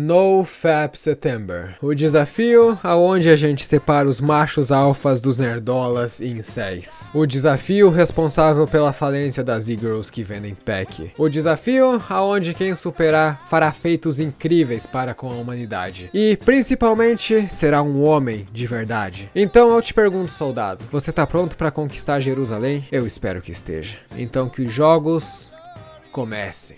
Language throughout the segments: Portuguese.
No Fap September, o desafio aonde a gente separa os machos alfas dos nerdolas e seis. O desafio responsável pela falência das e-girls que vendem pack. O desafio aonde quem superar fará feitos incríveis para com a humanidade. E, principalmente, será um homem de verdade. Então eu te pergunto, soldado, você tá pronto para conquistar Jerusalém? Eu espero que esteja. Então que os jogos comecem.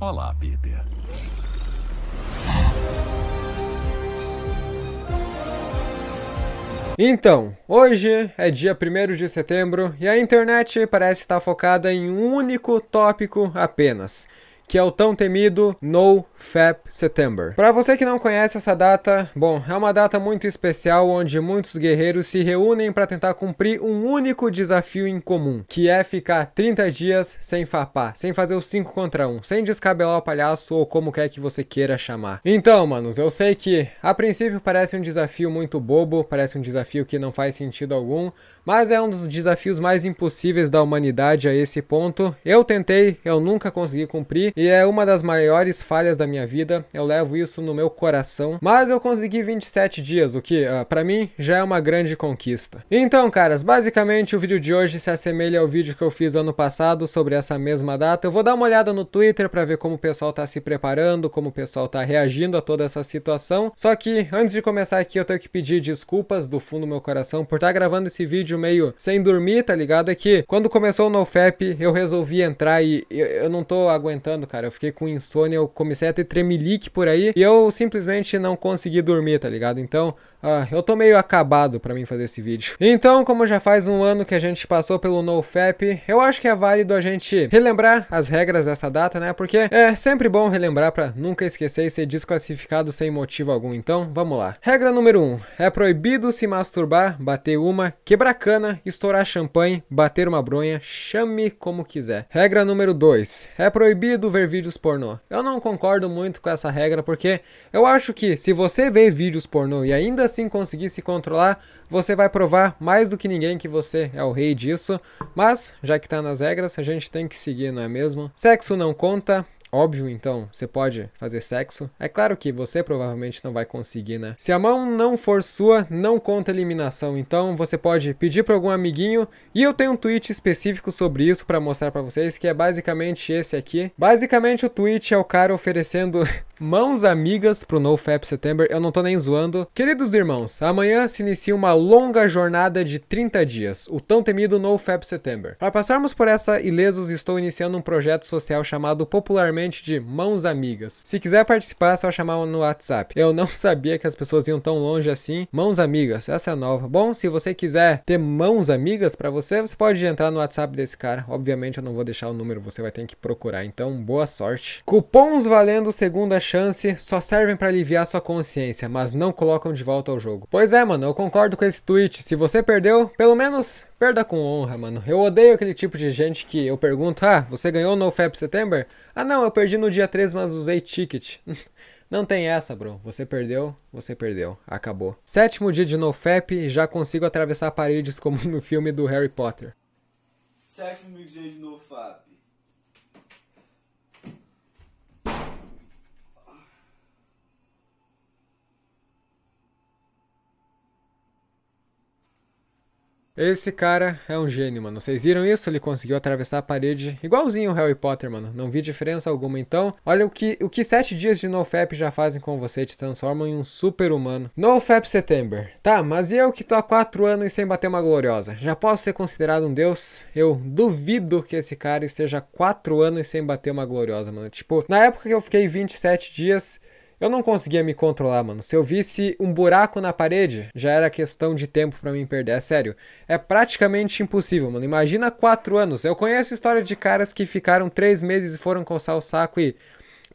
Olá, Peter. Então, hoje é dia 1 de setembro e a internet parece estar focada em um único tópico apenas que é o tão temido No Fap September. Para você que não conhece essa data, bom, é uma data muito especial onde muitos guerreiros se reúnem para tentar cumprir um único desafio em comum, que é ficar 30 dias sem fapar, sem fazer os 5 contra 1, um, sem descabelar o palhaço ou como quer que você queira chamar. Então, manos, eu sei que a princípio parece um desafio muito bobo, parece um desafio que não faz sentido algum, mas é um dos desafios mais impossíveis da humanidade a esse ponto. Eu tentei, eu nunca consegui cumprir e é uma das maiores falhas da minha vida. Eu levo isso no meu coração. Mas eu consegui 27 dias, o que, uh, ah, para mim, já é uma grande conquista. Então, caras, basicamente o vídeo de hoje se assemelha ao vídeo que eu fiz ano passado sobre essa mesma data. Eu vou dar uma olhada no Twitter para ver como o pessoal tá se preparando, como o pessoal tá reagindo a toda essa situação. Só que antes de começar aqui, eu tenho que pedir desculpas do fundo do meu coração por estar tá gravando esse vídeo meio sem dormir, tá ligado? É que quando começou o NoFap, eu resolvi entrar e eu, eu não tô aguentando cara. Eu fiquei com insônia, eu comecei a ter tremelique por aí e eu simplesmente não consegui dormir, tá ligado? Então, ah, eu tô meio acabado para mim fazer esse vídeo. Então, como já faz um ano que a gente passou pelo NoFap, eu acho que é válido a gente relembrar as regras dessa data, né? Porque é sempre bom relembrar para nunca esquecer e ser desclassificado sem motivo algum. Então, vamos lá. Regra número 1. Um, é proibido se masturbar, bater uma, quebrar cana, estourar champanhe, bater uma bronha, chame como quiser. Regra número 2. É proibido ver ver vídeos pornô. Eu não concordo muito com essa regra porque eu acho que se você vê vídeos pornô e ainda assim conseguir se controlar, você vai provar mais do que ninguém que você é o rei disso. Mas, já que tá nas regras, a gente tem que seguir, não é mesmo? Sexo não conta, Óbvio, então, você pode fazer sexo. É claro que você provavelmente não vai conseguir, né? Se a mão não for sua, não conta eliminação. Então, você pode pedir para algum amiguinho. E eu tenho um tweet específico sobre isso para mostrar para vocês, que é basicamente esse aqui. Basicamente, o tweet é o cara oferecendo mãos amigas pro NoFap September. Eu não tô nem zoando. Queridos irmãos, amanhã se inicia uma longa jornada de 30 dias, o tão temido NoFap September. Para passarmos por essa ilesos, estou iniciando um projeto social chamado popularmente de Mãos Amigas. Se quiser participar, é só chamar no WhatsApp. Eu não sabia que as pessoas iam tão longe assim. Mãos Amigas, essa é nova. Bom, se você quiser ter mãos amigas para você, você pode entrar no WhatsApp desse cara. Obviamente eu não vou deixar o número, você vai ter que procurar. Então, boa sorte. Cupons valendo segunda chance, só servem para aliviar sua consciência, mas não colocam de volta ao jogo. Pois é, mano, eu concordo com esse tweet. Se você perdeu, pelo menos perda com honra, mano. Eu odeio aquele tipo de gente que eu pergunto: "Ah, você ganhou no FAP September?" "Ah, não, eu perdi no dia 3, mas usei ticket." Não tem essa, bro. Você perdeu, você perdeu. Acabou. Sétimo dia de NoFap e já consigo atravessar paredes como no filme do Harry Potter. Sétimo dia de NoFap. Esse cara é um gênio, mano. Vocês viram isso? Ele conseguiu atravessar a parede igualzinho o Harry Potter, mano. Não vi diferença alguma, então. Olha o que, o que sete dias de NoFap já fazem com você. Te transformam em um super-humano. NoFap September. Tá, mas e eu que tô há quatro anos sem bater uma gloriosa? Já posso ser considerado um deus? Eu duvido que esse cara esteja quatro anos sem bater uma gloriosa, mano. Tipo, na época que eu fiquei 27 dias... Eu não conseguia me controlar, mano. Se eu visse um buraco na parede, já era questão de tempo para mim perder. É sério. É praticamente impossível, mano. Imagina quatro anos. Eu conheço história de caras que ficaram três meses e foram coçar o saco e.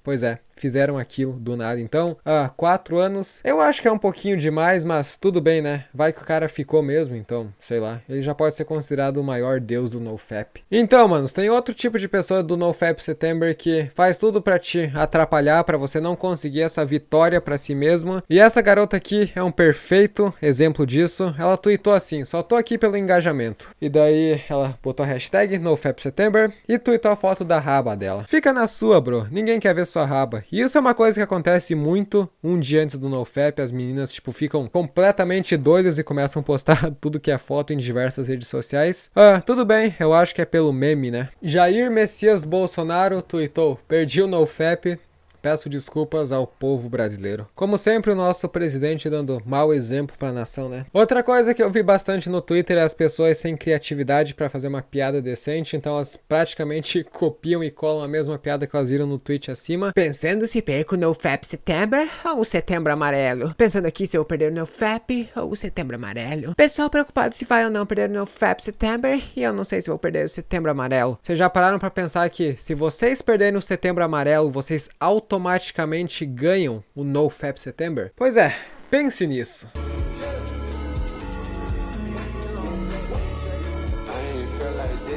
Pois é, fizeram aquilo do nada. Então, ah, quatro anos, eu acho que é um pouquinho demais, mas tudo bem, né? Vai que o cara ficou mesmo, então, sei lá. Ele já pode ser considerado o maior deus do NoFap. Então, manos, tem outro tipo de pessoa do NoFap September que faz tudo para te atrapalhar, para você não conseguir essa vitória para si mesma. E essa garota aqui é um perfeito exemplo disso. Ela tweetou assim, só tô aqui pelo engajamento. E daí ela botou a hashtag NoFap September e tweetou a foto da raba dela. Fica na sua, bro. Ninguém quer ver sua raba. E isso é uma coisa que acontece muito. Um dia antes do NoFap, as meninas, tipo, ficam completamente doidas e começam a postar tudo que é foto em diversas redes sociais. Ah, tudo bem, eu acho que é pelo meme, né? Jair Messias Bolsonaro tweetou: Perdi o NoFap, Peço desculpas ao povo brasileiro. Como sempre, o nosso presidente dando mau exemplo para a nação, né? Outra coisa que eu vi bastante no Twitter é as pessoas sem criatividade para fazer uma piada decente, então elas praticamente copiam e colam a mesma piada que elas viram no tweet acima. Pensando se perco no FAP Setembro ou o Setembro Amarelo. Pensando aqui se eu perder o FAP ou o Setembro Amarelo. Pessoal preocupado se vai ou não perder o FAP Setembro e eu não sei se vou perder o Setembro Amarelo. Vocês já pararam para pensar que se vocês perderem o Setembro Amarelo, vocês automaticamente automaticamente ganham o NoFap September? Pois é, pense nisso.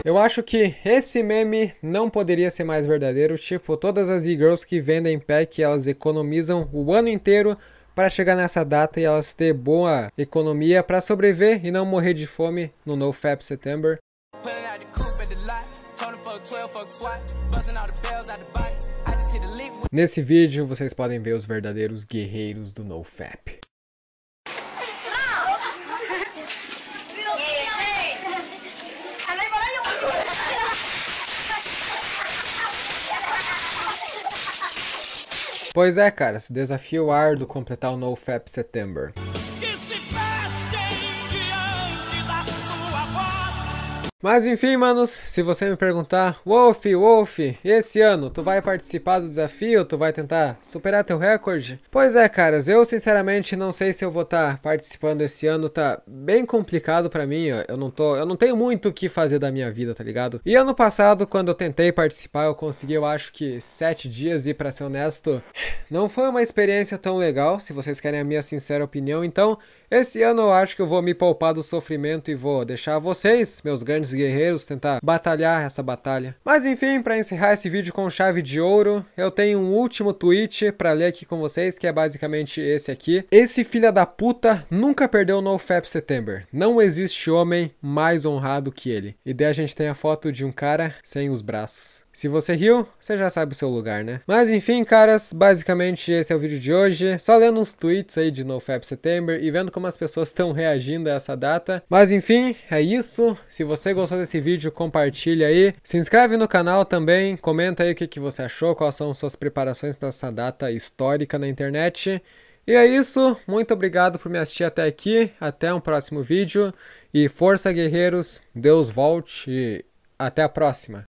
Eu acho que esse meme não poderia ser mais verdadeiro. Tipo, todas as e-girls que vendem pack, elas economizam o ano inteiro para chegar nessa data e elas ter boa economia para sobreviver e não morrer de fome no NoFap September. Nesse vídeo vocês podem ver os verdadeiros guerreiros do NoFap. Pois é, cara, se desafio árduo completar o NoFap September. Mas enfim, manos, se você me perguntar, Wolf, Wolf, esse ano tu vai participar do desafio? Tu vai tentar superar teu recorde? Pois é, caras, eu sinceramente não sei se eu vou estar tá participando esse ano, tá bem complicado para mim, ó. eu não tô, eu não tenho muito o que fazer da minha vida, tá ligado? E ano passado, quando eu tentei participar, eu consegui, eu acho que sete dias e para ser honesto, não foi uma experiência tão legal, se vocês querem a minha sincera opinião, então esse ano eu acho que eu vou me poupar do sofrimento e vou deixar vocês, meus grandes guerreiros, tentar batalhar essa batalha. Mas enfim, para encerrar esse vídeo com chave de ouro, eu tenho um último tweet para ler aqui com vocês, que é basicamente esse aqui. Esse filha da puta nunca perdeu no FAP September. Não existe homem mais honrado que ele. E daí a gente tem a foto de um cara sem os braços. Se você riu, você já sabe o seu lugar, né? Mas enfim, caras, basicamente esse é o vídeo de hoje. Só lendo uns tweets aí de NoFap September e vendo como as pessoas estão reagindo a essa data. Mas enfim, é isso. Se você gostou desse vídeo, compartilha aí. Se inscreve no canal também, comenta aí o que, que você achou, quais são suas preparações para essa data histórica na internet. E é isso, muito obrigado por me assistir até aqui, até um próximo vídeo e força guerreiros, Deus volte e até a próxima.